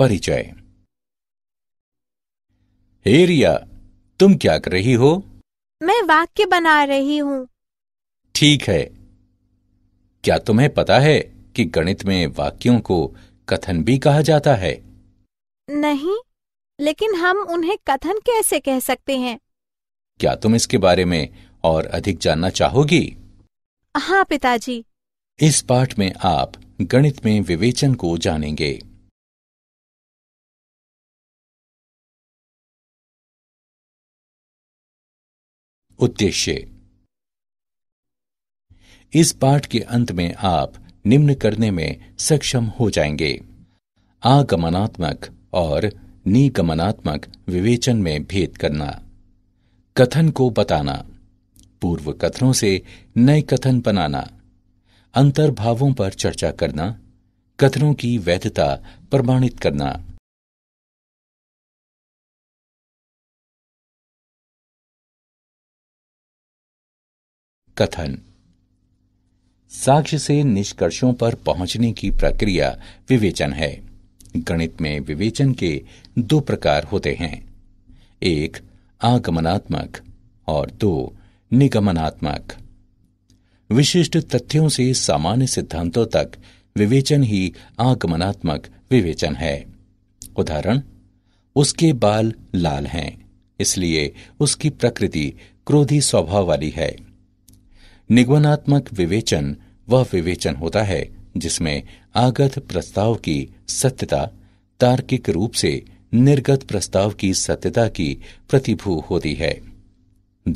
परिचय हे रिया तुम क्या कर रही हो मैं वाक्य बना रही हूँ ठीक है क्या तुम्हें पता है कि गणित में वाक्यों को कथन भी कहा जाता है नहीं लेकिन हम उन्हें कथन कैसे कह सकते हैं क्या तुम इसके बारे में और अधिक जानना चाहोगी हाँ पिताजी इस पाठ में आप गणित में विवेचन को जानेंगे उद्देश्य इस पाठ के अंत में आप निम्न करने में सक्षम हो जाएंगे आगमनात्मक और निगमनात्मक विवेचन में भेद करना कथन को बताना पूर्व कथनों से नए कथन बनाना अंतर्भावों पर चर्चा करना कथनों की वैधता प्रमाणित करना कथन साक्ष्य से निष्कर्षों पर पहुंचने की प्रक्रिया विवेचन है गणित में विवेचन के दो प्रकार होते हैं एक आगमनात्मक और दो निगमनात्मक विशिष्ट तथ्यों से सामान्य सिद्धांतों तक विवेचन ही आगमनात्मक विवेचन है उदाहरण उसके बाल लाल हैं इसलिए उसकी प्रकृति क्रोधी स्वभाव वाली है निगमनात्मक विवेचन वह विवेचन होता है जिसमें आगत प्रस्ताव की सत्यता तार्किक रूप से निर्गत प्रस्ताव की सत्यता की प्रतिभू होती है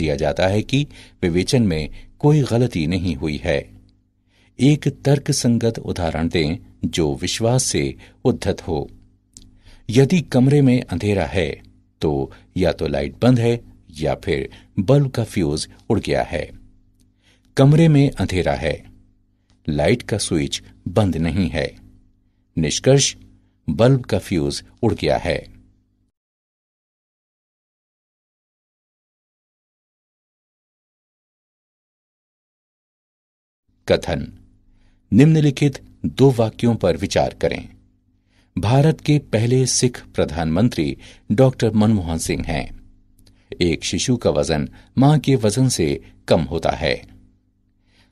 दिया जाता है कि विवेचन में कोई गलती नहीं हुई है एक तर्क संगत उदाहरण दें जो विश्वास से उद्धत हो यदि कमरे में अंधेरा है तो या तो लाइट बंद है या फिर बल्ब का फ्यूज उड़ गया है कमरे में अंधेरा है लाइट का स्विच बंद नहीं है निष्कर्ष बल्ब का फ्यूज उड़ गया है कथन निम्नलिखित दो वाक्यों पर विचार करें भारत के पहले सिख प्रधानमंत्री डॉक्टर मनमोहन सिंह हैं एक शिशु का वजन मां के वजन से कम होता है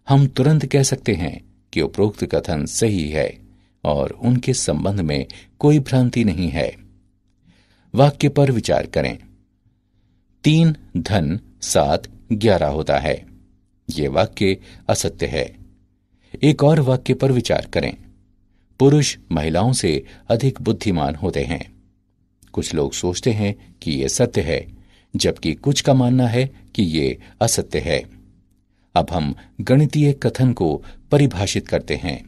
हम तुरंत कह सकते हैं कि उपरोक्त कथन सही है और उनके संबंध में कोई भ्रांति नहीं है वाक्य पर विचार करें तीन धन सात ग्यारह होता है यह वाक्य असत्य है एक और वाक्य पर विचार करें पुरुष महिलाओं से अधिक बुद्धिमान होते हैं कुछ लोग सोचते हैं कि यह सत्य है जबकि कुछ का मानना है कि यह असत्य है अब हम गणितीय कथन को परिभाषित करते हैं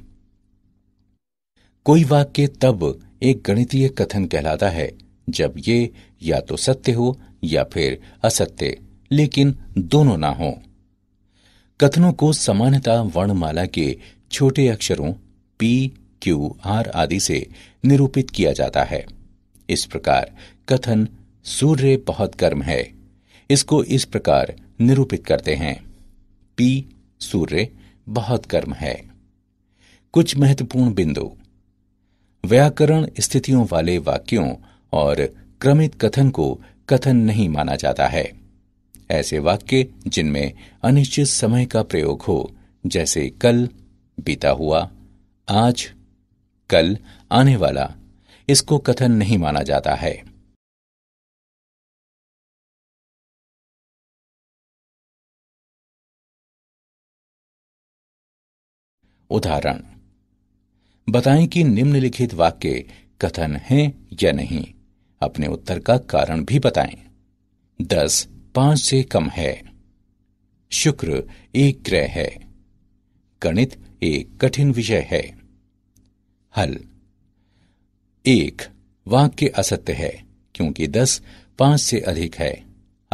कोई वाक्य तब एक गणितीय कथन कहलाता है जब ये या तो सत्य हो या फिर असत्य लेकिन दोनों ना हो कथनों को समानता वर्णमाला के छोटे अक्षरों पी क्यू आर आदि से निरूपित किया जाता है इस प्रकार कथन सूर्य बहुत गर्म है इसको इस प्रकार निरूपित करते हैं पी सूर्य बहुत कर्म है कुछ महत्वपूर्ण बिंदु व्याकरण स्थितियों वाले वाक्यों और क्रमित कथन को कथन नहीं माना जाता है ऐसे वाक्य जिनमें अनिश्चित समय का प्रयोग हो जैसे कल बीता हुआ आज कल आने वाला इसको कथन नहीं माना जाता है उदाहरण बताएं कि निम्नलिखित वाक्य कथन हैं या नहीं अपने उत्तर का कारण भी बताएं दस पांच से कम है शुक्र एक ग्रह है गणित एक कठिन विषय है हल एक वाक्य असत्य है क्योंकि दस पांच से अधिक है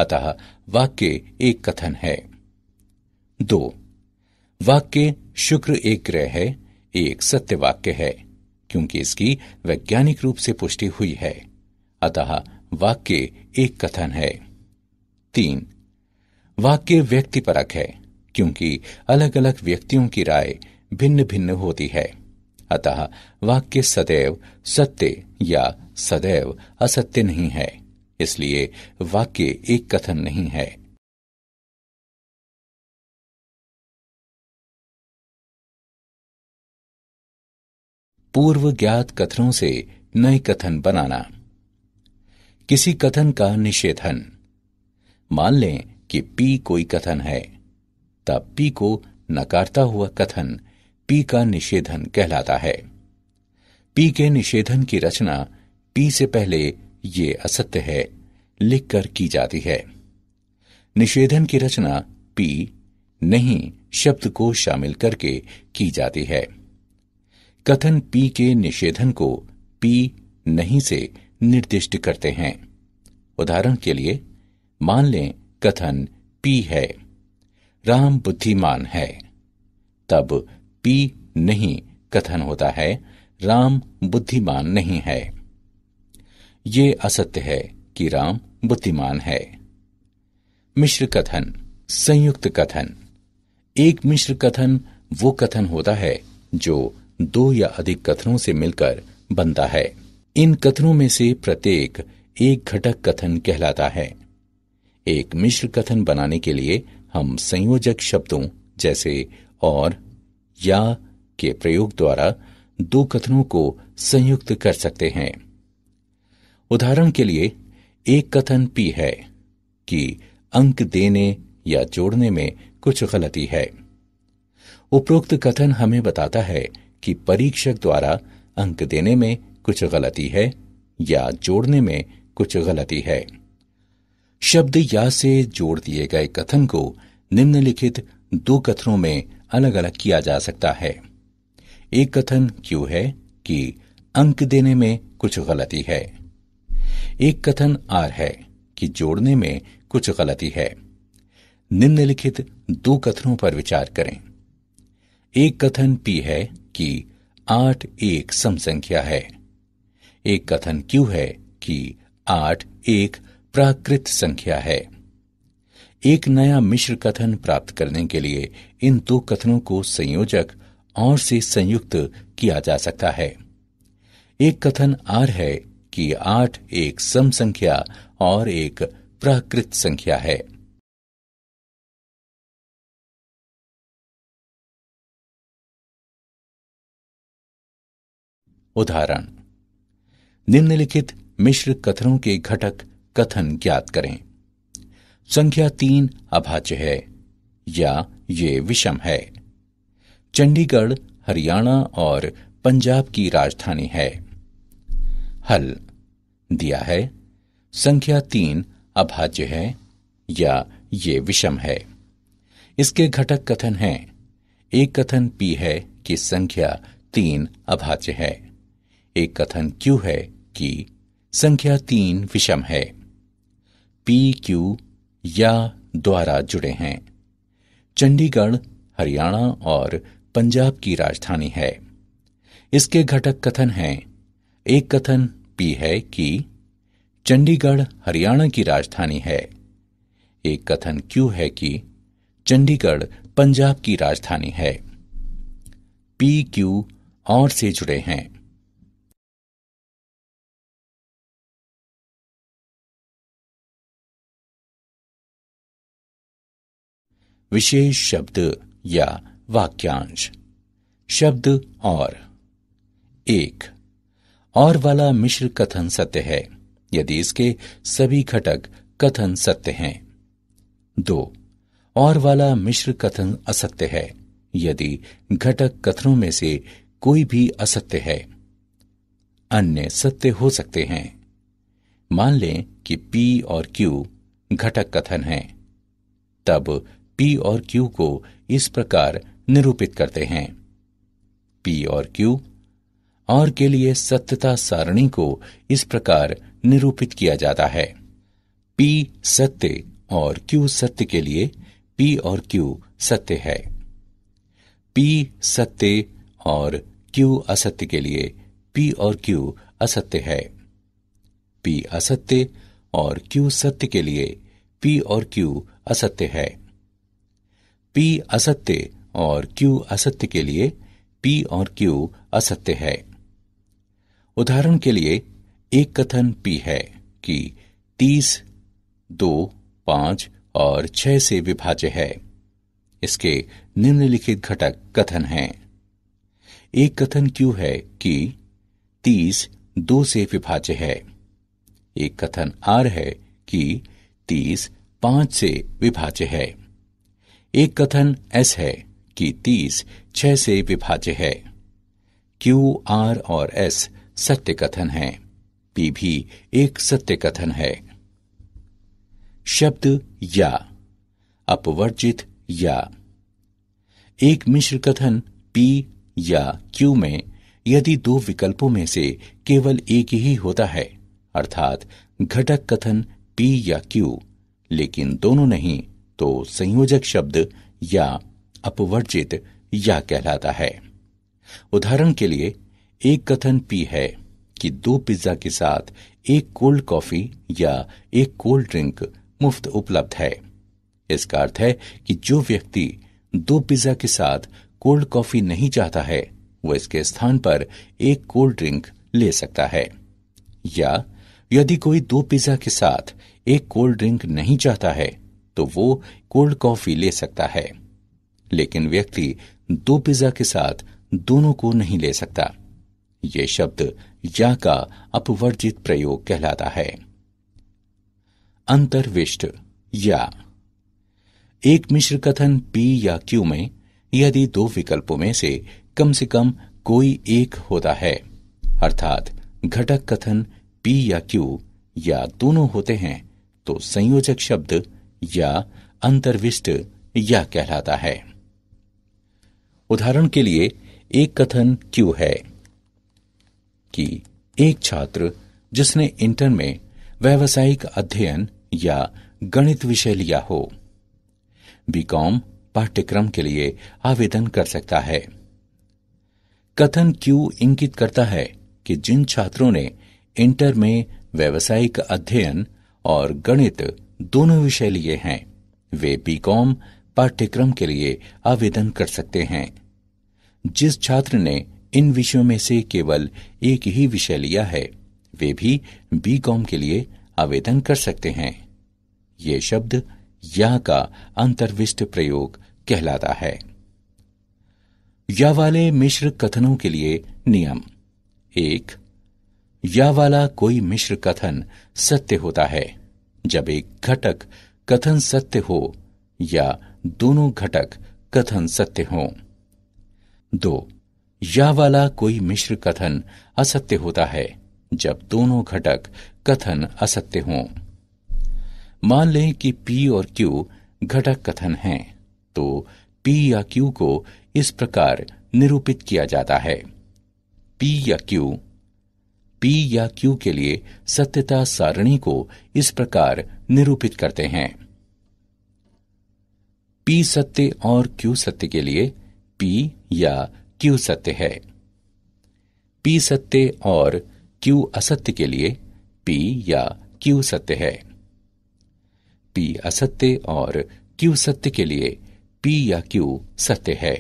अतः वाक्य एक कथन है दो वाक्य शुक्र एक ग्रह है एक सत्य वाक्य है क्योंकि इसकी वैज्ञानिक रूप से पुष्टि हुई है अतः वाक्य एक कथन है तीन वाक्य व्यक्तिपरक है क्योंकि अलग अलग व्यक्तियों की राय भिन्न भिन्न होती है अतः वाक्य सदैव सत्य या सदैव असत्य नहीं है इसलिए वाक्य एक कथन नहीं है पूर्व ज्ञात कथनों से नए कथन बनाना किसी कथन का निषेधन मान लें कि पी कोई कथन है तब पी को नकारता हुआ कथन पी का निषेधन कहलाता है पी के निषेधन की रचना पी से पहले ये असत्य है लिखकर की जाती है निषेधन की रचना पी नहीं शब्द को शामिल करके की जाती है कथन पी के निषेधन को पी नहीं से निर्दिष्ट करते हैं उदाहरण के लिए मान लें कथन पी है राम बुद्धिमान है तब पी नहीं कथन होता है राम बुद्धिमान नहीं है ये असत्य है कि राम बुद्धिमान है मिश्र कथन संयुक्त कथन एक मिश्र कथन वो कथन होता है जो दो या अधिक कथनों से मिलकर बनता है इन कथनों में से प्रत्येक एक घटक कथन कहलाता है एक मिश्र कथन बनाने के लिए हम संयोजक शब्दों जैसे और या के प्रयोग द्वारा दो कथनों को संयुक्त कर सकते हैं उदाहरण के लिए एक कथन पी है कि अंक देने या जोड़ने में कुछ गलती है उपरोक्त कथन हमें बताता है कि परीक्षक द्वारा अंक देने में कुछ गलती है या जोड़ने में कुछ गलती है शब्द या से जोड़ दिए गए कथन को निम्नलिखित दो कथनों में अलग अलग किया जा सकता है एक कथन क्यों है कि अंक देने में कुछ गलती है एक कथन आर है कि जोड़ने में कुछ गलती है निम्नलिखित दो कथनों पर विचार करें एक कथन पी है की आठ एक सम संख्या है एक कथन क्यों है कि आठ एक प्राकृत संख्या है एक नया मिश्र कथन प्राप्त करने के लिए इन दो कथनों को संयोजक और से संयुक्त किया जा सकता है एक कथन आर है कि आठ एक सम संख्या और एक प्राकृत संख्या है उदाहरण निम्नलिखित मिश्र कथनों के घटक कथन ज्ञात करें संख्या तीन अभाज्य है या ये विषम है चंडीगढ़ हरियाणा और पंजाब की राजधानी है हल दिया है संख्या तीन अभाज्य है या ये विषम है इसके घटक कथन हैं एक कथन पी है कि संख्या तीन अभाज्य है एक कथन क्यू है कि संख्या तीन विषम है पी क्यू या द्वारा जुड़े हैं चंडीगढ़ हरियाणा और पंजाब की राजधानी है इसके घटक कथन हैं एक कथन पी है कि चंडीगढ़ हरियाणा की राजधानी है एक कथन क्यू है कि चंडीगढ़ पंजाब की राजधानी है पी क्यू और से जुड़े हैं विशेष शब्द या वाक्यांश शब्द और एक और वाला मिश्र कथन सत्य है यदि इसके सभी घटक कथन सत्य हैं दो और वाला मिश्र कथन असत्य है यदि घटक कथनों में से कोई भी असत्य है अन्य सत्य हो सकते हैं मान लें कि P और Q घटक कथन हैं, तब पी और क्यू को इस प्रकार निरूपित करते हैं पी और क्यू और के लिए सत्यता सारणी को इस प्रकार निरूपित किया जाता है पी सत्य और क्यू सत्य के लिए पी और क्यू सत्य है पी सत्य और क्यू असत्य के लिए पी और क्यू असत्य है पी असत्य और क्यू सत्य के लिए पी और क्यू असत्य है पी असत्य और क्यू असत्य के लिए पी और क्यू असत्य है उदाहरण के लिए एक कथन पी है कि तीस दो पांच और छह से विभाज्य है इसके निम्नलिखित घटक कथन हैं एक कथन क्यू है कि तीस दो से विभाज्य है एक कथन आर है कि तीस पांच से विभाज्य है एक कथन एस है कि तीस छह से विभाज्य है क्यू आर और एस सत्य कथन है पी भी एक सत्य कथन है शब्द या अपवर्जित या एक मिश्र कथन पी या क्यू में यदि दो विकल्पों में से केवल एक ही होता है अर्थात घटक कथन पी या क्यू लेकिन दोनों नहीं तो संयोजक शब्द या अपवर्जित या कहलाता है उदाहरण के लिए एक कथन पी है कि दो पिज्जा के साथ एक कोल्ड कॉफी या एक कोल्ड ड्रिंक मुफ्त उपलब्ध है इसका अर्थ है कि जो व्यक्ति दो पिज्जा के साथ कोल्ड कॉफी नहीं चाहता है वह इसके स्थान पर एक कोल्ड ड्रिंक ले सकता है या यदि कोई दो पिज्जा के साथ एक कोल्ड ड्रिंक नहीं चाहता है तो वो कोल्ड कॉफी ले सकता है लेकिन व्यक्ति दो पिज्जा के साथ दोनों को नहीं ले सकता ये शब्द या का अपवर्जित प्रयोग कहलाता है अंतर्विष्ट या एक मिश्र कथन पी या क्यू में यदि दो विकल्पों में से कम से कम कोई एक होता है अर्थात घटक कथन पी या क्यू या दोनों होते हैं तो संयोजक शब्द या अंतर्विष्ट या कहलाता है उदाहरण के लिए एक कथन क्यों है कि एक छात्र जिसने इंटर में व्यावसायिक अध्ययन या गणित विषय लिया हो बीकॉम पाठ्यक्रम के लिए आवेदन कर सकता है कथन क्यू इंकित करता है कि जिन छात्रों ने इंटर में व्यावसायिक अध्ययन और गणित दोनों विषय लिए हैं वे बीकॉम पाठ्यक्रम के लिए आवेदन कर सकते हैं जिस छात्र ने इन विषयों में से केवल एक ही विषय लिया है वे भी बीकॉम के लिए आवेदन कर सकते हैं ये शब्द या का अंतर्विष्ट प्रयोग कहलाता है या वाले मिश्र कथनों के लिए नियम एक या वाला कोई मिश्र कथन सत्य होता है जब एक घटक कथन सत्य हो या दोनों घटक कथन सत्य हो दो या वाला कोई मिश्र कथन असत्य होता है जब दोनों घटक कथन असत्य हो मान लें कि P और Q घटक कथन हैं, तो P या Q को इस प्रकार निरूपित किया जाता है P या Q पी या क्यू के लिए सत्यता सारणी को इस प्रकार निरूपित करते हैं पी सत्य और क्यू सत्य के लिए पी या क्यू सत्य है पी सत्य और क्यू असत्य के लिए पी या क्यू सत्य है पी असत्य और क्यू सत्य के लिए पी या क्यू सत्य है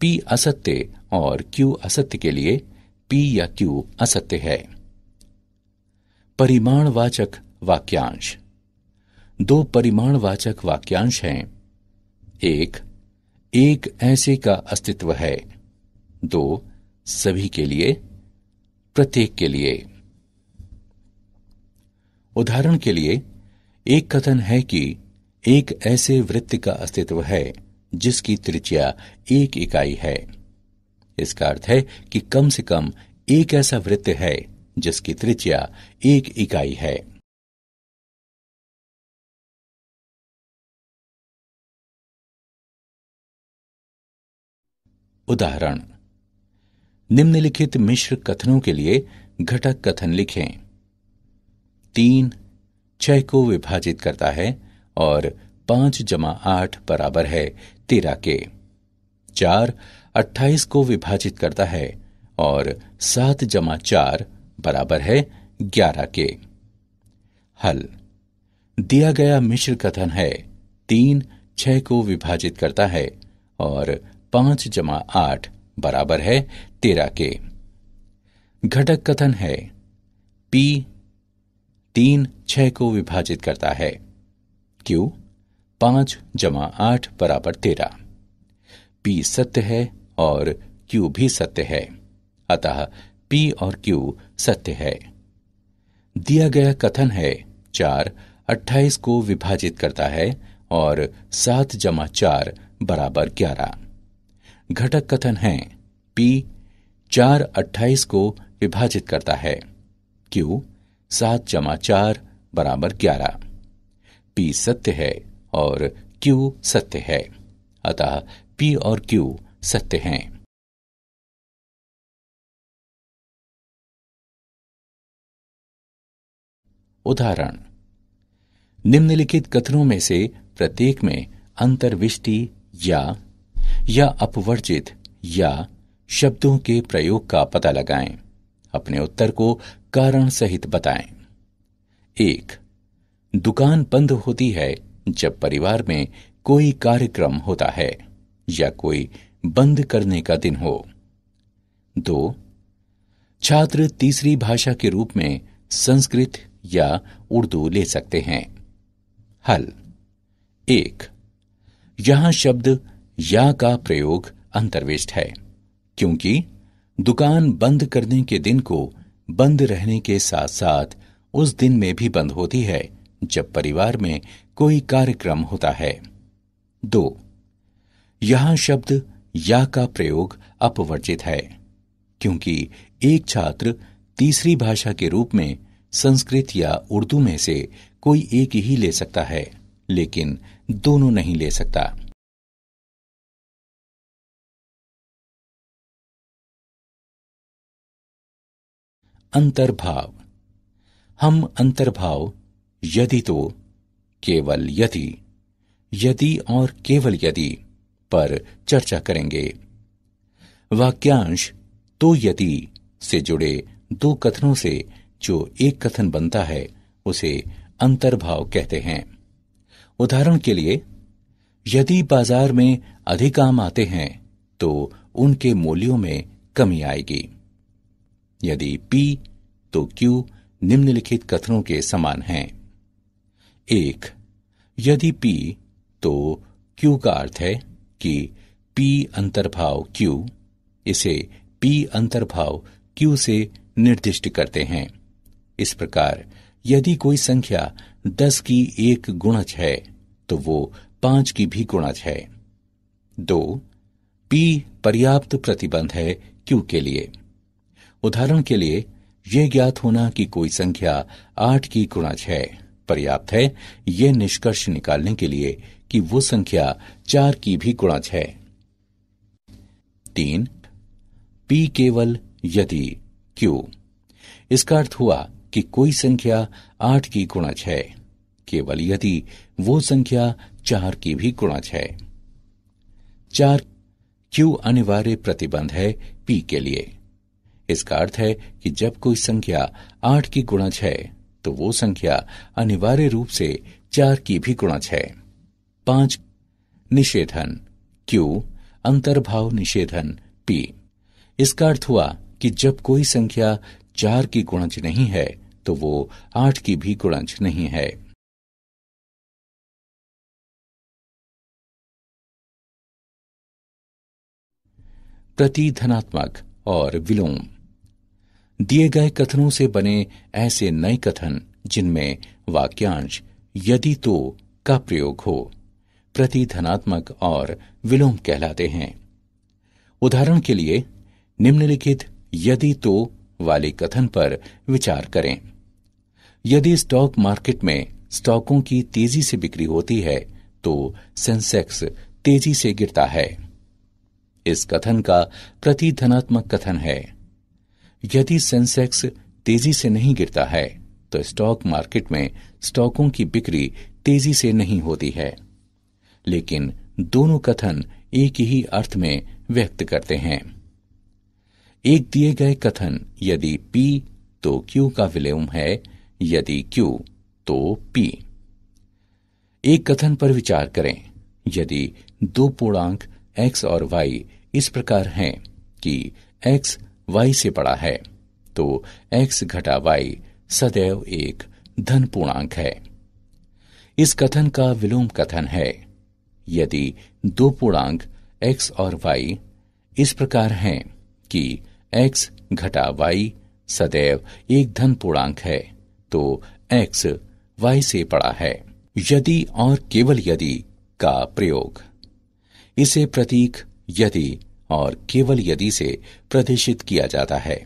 पी असत्य और क्यू असत्य के लिए पी या क्यू असत्य है परिमाणवाचक वाक्यांश दो परिमाणवाचक वाक्यांश हैं एक एक ऐसे का अस्तित्व है दो सभी के लिए प्रत्येक के लिए उदाहरण के लिए एक कथन है कि एक ऐसे वृत्त का अस्तित्व है जिसकी त्रिज्या एक इकाई है इसका अर्थ है कि कम से कम एक ऐसा वृत्त है जिसकी त्रिज्या एक इकाई है उदाहरण निम्नलिखित मिश्र कथनों के लिए घटक कथन लिखें तीन छह को विभाजित करता है और पांच जमा आठ बराबर है तेरह के चार अट्ठाईस को विभाजित करता है और सात जमा चार बराबर है ग्यारह के हल दिया गया मिश्र कथन है तीन छह को विभाजित करता है और पांच जमा आठ बराबर है तेरह के घटक कथन है पी तीन छह को विभाजित करता है क्यू पांच जमा आठ बराबर तेरह पी सत्य है और क्यू भी सत्य है अतः पी और क्यू सत्य है दिया गया कथन है चार अट्ठाईस को विभाजित करता है और सात जमा चार बराबर ग्यारह घटक कथन है पी चार अट्ठाईस को विभाजित करता है क्यू सात जमा चार बराबर ग्यारह पी सत्य है और क्यू सत्य है अतः पी और क्यू सकते हैं उदाहरण निम्नलिखित कथनों में से प्रत्येक में अंतर्विष्टि या या अपवर्जित या शब्दों के प्रयोग का पता लगाएं अपने उत्तर को कारण सहित बताएं एक दुकान बंद होती है जब परिवार में कोई कार्यक्रम होता है या कोई बंद करने का दिन हो दो छात्र तीसरी भाषा के रूप में संस्कृत या उर्दू ले सकते हैं हल एक यहां शब्द या का प्रयोग अंतर्विष्ट है क्योंकि दुकान बंद करने के दिन को बंद रहने के साथ साथ उस दिन में भी बंद होती है जब परिवार में कोई कार्यक्रम होता है दो यहां शब्द या का प्रयोग अपवर्जित है क्योंकि एक छात्र तीसरी भाषा के रूप में संस्कृत या उर्दू में से कोई एक ही ले सकता है लेकिन दोनों नहीं ले सकता अंतर्भाव हम अंतर्भाव यदि तो केवल यदि यदि और केवल यदि पर चर्चा करेंगे वाक्यांश तो यदि से जुड़े दो कथनों से जो एक कथन बनता है उसे अंतर्भाव कहते हैं उदाहरण के लिए यदि बाजार में अधिक आम आते हैं तो उनके मूल्यों में कमी आएगी यदि P तो Q निम्नलिखित कथनों के समान हैं एक यदि P तो Q का अर्थ है कि पी अंतर्भाव क्यू इसे पी अंतर्भाव क्यू से निर्दिष्ट करते हैं इस प्रकार यदि कोई संख्या दस की एक गुणज है तो वो पांच की भी गुणज है दो पी पर्याप्त प्रतिबंध है क्यू के लिए उदाहरण के लिए यह ज्ञात होना कि कोई संख्या आठ की गुणज है पर्याप्त है यह निष्कर्ष निकालने के लिए कि वो संख्या चार की भी गुणज है तीन पी केवल यदि क्यू इसका अर्थ हुआ कि कोई संख्या आठ की गुणज है केवल यदि वो संख्या चार की भी गुणज है चार क्यू अनिवार्य प्रतिबंध है पी के लिए इसका अर्थ है कि जब कोई संख्या आठ की गुणज है तो वो संख्या अनिवार्य रूप से चार की भी गुणज है पांच निषेधन क्यू अंतर्भाव निषेधन पी इसका अर्थ हुआ कि जब कोई संख्या चार की गुणज नहीं है तो वो आठ की भी गुणज नहीं है प्रति धनात्मक और विलोम दिए गए कथनों से बने ऐसे नए कथन जिनमें वाक्यांश यदि तो का प्रयोग हो प्रतिधनात्मक और विलोम कहलाते हैं उदाहरण के लिए निम्नलिखित यदि तो वाले कथन पर विचार करें यदि स्टॉक मार्केट में स्टॉकों की तेजी से बिक्री होती है तो सेंसेक्स तेजी से गिरता है इस कथन का प्रतिधनात्मक कथन है यदि सेंसेक्स तेजी से नहीं गिरता है तो स्टॉक मार्केट में स्टॉकों की बिक्री तेजी से नहीं होती है लेकिन दोनों कथन एक ही अर्थ में व्यक्त करते हैं एक दिए गए कथन यदि P तो Q का विलोम है यदि Q तो P एक कथन पर विचार करें यदि दो पूर्णांक x और y इस प्रकार हैं कि x वाई से बड़ा है तो एक्स घटा वाई सदैव एक धन पूर्णांक है इस कथन का विलोम कथन है यदि दो पूर्णांक एक्स और वाई इस प्रकार हैं कि एक्स घटा वाई सदैव एक धन पूर्णांक है तो एक्स वाई से बड़ा है यदि और केवल यदि का प्रयोग इसे प्रतीक यदि और केवल यदि से प्रदर्शित किया जाता है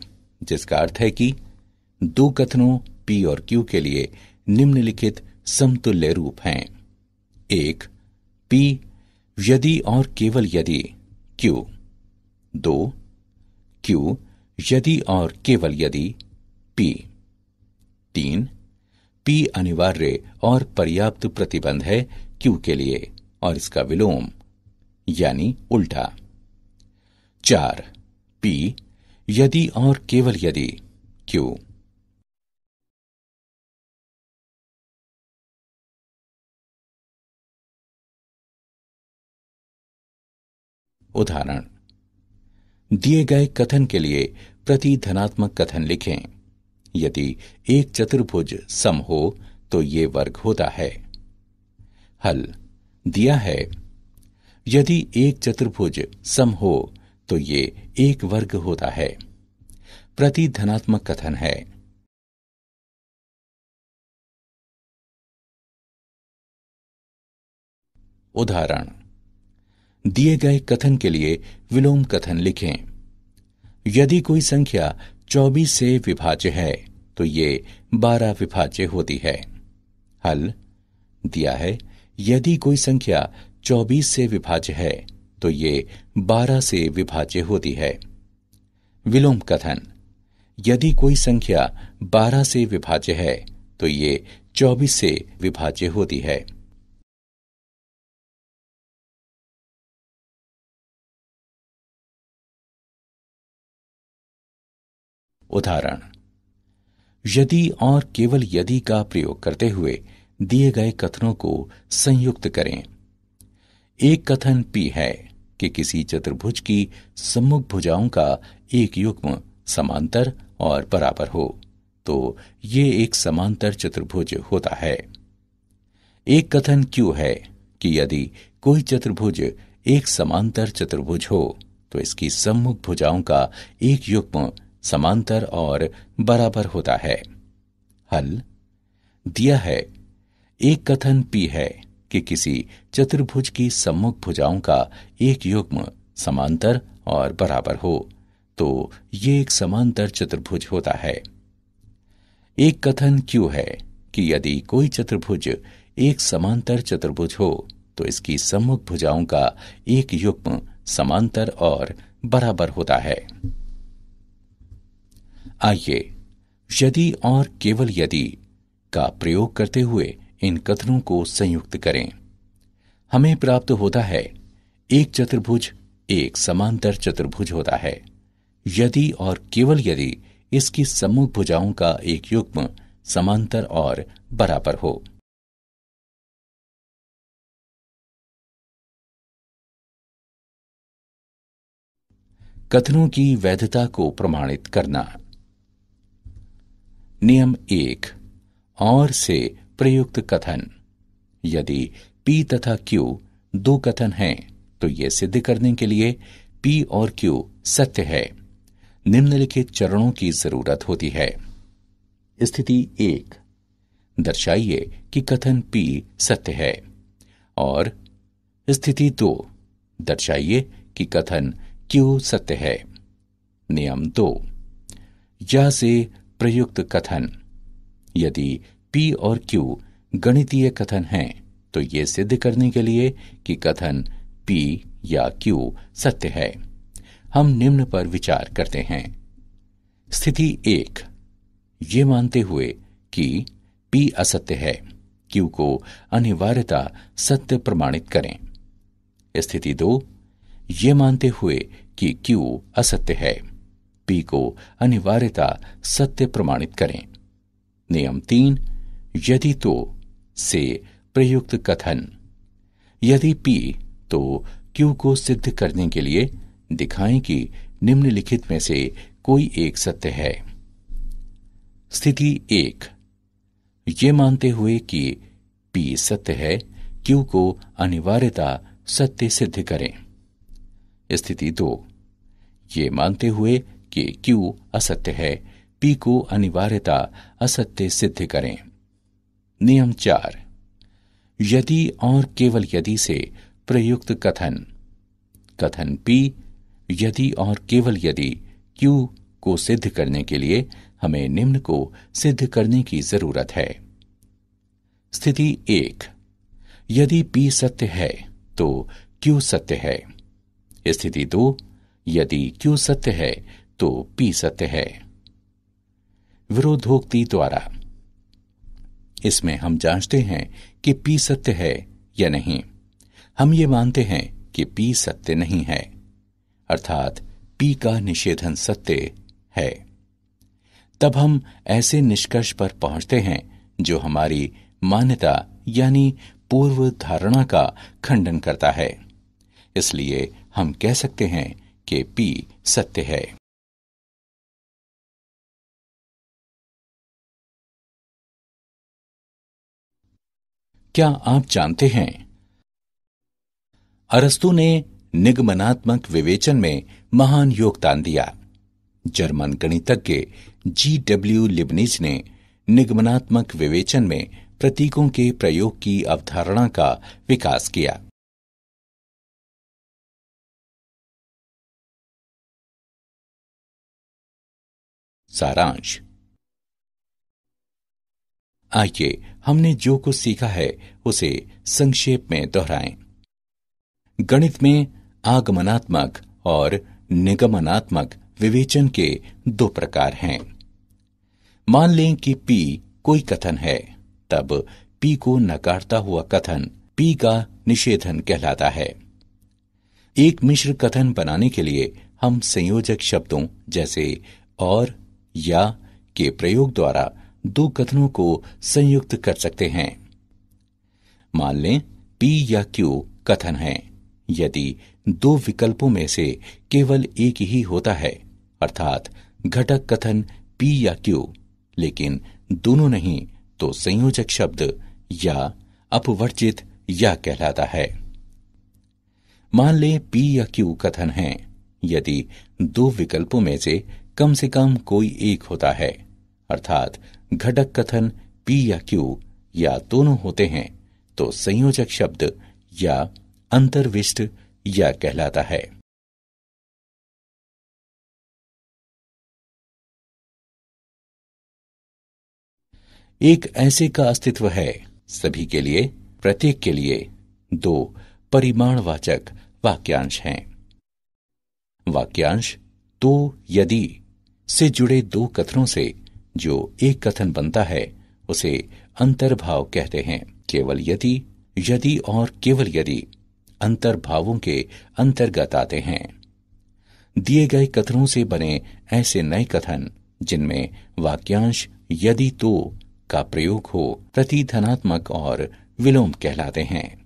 जिसका अर्थ है कि दो कथनों पी और क्यू के लिए निम्नलिखित समतुल्य रूप हैं एक पी यदि और केवल यदि क्यू दो क्यू यदि और केवल यदि पी तीन पी अनिवार्य और पर्याप्त प्रतिबंध है क्यू के लिए और इसका विलोम यानी उल्टा चार पी यदि और केवल यदि क्यू उदाहरण दिए गए कथन के लिए प्रति धनात्मक कथन लिखें यदि एक चतुर्भुज सम हो तो ये वर्ग होता है हल दिया है यदि एक चतुर्भुज सम हो तो ये एक वर्ग होता है प्रति धनात्मक कथन है उदाहरण दिए गए कथन के लिए विलोम कथन लिखें यदि कोई संख्या 24 से विभाज्य है तो ये 12 विभाज्य होती है हल दिया है यदि कोई संख्या 24 से विभाज्य है तो ये बारह से विभाज्य होती है विलोम कथन यदि कोई संख्या बारह से विभाज्य है तो ये चौबीस से विभाज्य होती है उदाहरण यदि और केवल यदि का प्रयोग करते हुए दिए गए कथनों को संयुक्त करें एक कथन पी है कि किसी चतुर्भुज की सम्मुख भुजाओं का एक युग्म समांतर और बराबर हो तो ये एक समांतर चतुर्भुज होता है एक कथन क्यों है कि यदि कोई चतुर्भुज एक समांतर चतुर्भुज हो तो इसकी सम्मुख भुजाओं का एक युग्म समांतर और बराबर होता है हल दिया है एक कथन पी है कि किसी चतुर्भुज की सम्मुख भुजाओं का एक युग्म समांतर और बराबर हो तो ये एक समांतर चतुर्भुज होता है एक कथन क्यों है कि यदि कोई चतुर्भुज एक समांतर चतुर्भुज हो तो इसकी सम्मुख भुजाओं का एक युग्म समांतर और बराबर होता है आइए यदि और केवल यदि का प्रयोग करते हुए इन कथनों को संयुक्त करें हमें प्राप्त होता है एक चतुर्भुज एक समांतर चतुर्भुज होता है यदि और केवल यदि इसकी सम्मुख भुजाओं का एक युग्म समांतर और बराबर हो कथनों की वैधता को प्रमाणित करना नियम एक और से प्रयुक्त कथन यदि पी तथा क्यू दो कथन हैं तो ये सिद्ध करने के लिए पी और क्यू सत्य है निम्नलिखित चरणों की जरूरत होती है स्थिति एक दर्शाइए कि कथन पी सत्य है और स्थिति दो दर्शाइए कि कथन क्यू सत्य है नियम दो यह से प्रयुक्त कथन यदि पी और क्यू गणितीय कथन हैं तो ये सिद्ध करने के लिए कि कथन पी या क्यू सत्य है हम निम्न पर विचार करते हैं स्थिति एक ये मानते हुए कि पी असत्य है क्यू को अनिवार्यता सत्य प्रमाणित करें स्थिति दो ये मानते हुए कि क्यू असत्य है पी को अनिवार्यता सत्य प्रमाणित करें नियम तीन यदि तो से प्रयुक्त कथन यदि पी तो क्यू को सिद्ध करने के लिए दिखाएं कि निम्नलिखित में से कोई एक सत्य है स्थिति एक ये मानते हुए कि पी सत्य है क्यू को अनिवार्यता सत्य सिद्ध करें स्थिति दो ये मानते हुए कि क्यू असत्य है पी को अनिवार्यता असत्य सिद्ध करें नियम चार यदि और केवल यदि से प्रयुक्त कथन कथन पी यदि और केवल यदि क्यू को सिद्ध करने के लिए हमें निम्न को सिद्ध करने की जरूरत है स्थिति एक यदि पी सत्य है तो क्यू सत्य है स्थिति दो यदि क्यू सत्य है तो पी सत्य है विरोधोक्ति द्वारा इसमें हम जांचते हैं कि पी सत्य है या नहीं हम ये मानते हैं कि पी सत्य नहीं है अर्थात पी का निषेधन सत्य है तब हम ऐसे निष्कर्ष पर पहुंचते हैं जो हमारी मान्यता यानी पूर्व धारणा का खंडन करता है इसलिए हम कह सकते हैं कि पी सत्य है क्या आप जानते हैं अरस्तु ने निगमनात्मक विवेचन में महान योगदान दिया जर्मन गणितज्ञ जी डब्ल्यू लिबनिज ने निगमनात्मक विवेचन में प्रतीकों के प्रयोग की अवधारणा का विकास किया सारांश आइए हमने जो कुछ सीखा है उसे संक्षेप में दोहराएं गणित में आगमनात्मक और निगमनात्मक विवेचन के दो प्रकार हैं मान लें कि पी कोई कथन है तब पी को नकारता हुआ कथन पी का निषेधन कहलाता है एक मिश्र कथन बनाने के लिए हम संयोजक शब्दों जैसे और या के प्रयोग द्वारा दो कथनों को संयुक्त कर सकते हैं मान लें पी या क्यू कथन है यदि दो विकल्पों में से केवल एक ही होता है अर्थात घटक कथन पी या क्यू लेकिन दोनों नहीं तो संयोजक शब्द या अपवर्जित या कहलाता है मान लें पी या क्यू कथन है यदि दो विकल्पों में से कम से कम कोई एक होता है अर्थात घटक कथन पी या क्यू या दोनों होते हैं तो संयोजक शब्द या अंतर्विष्ट या कहलाता है एक ऐसे का अस्तित्व है सभी के लिए प्रत्येक के लिए दो परिमाणवाचक वाक्यांश हैं वाक्यांश तो यदि से जुड़े दो कथनों से जो एक कथन बनता है उसे अंतर्भाव कहते हैं केवल यदि यदि और केवल यदि अंतर्भावों के अंतर्गत आते हैं दिए गए कथनों से बने ऐसे नए कथन जिनमें वाक्यांश यदि तो का प्रयोग हो प्रतिधनात्मक और विलोम कहलाते हैं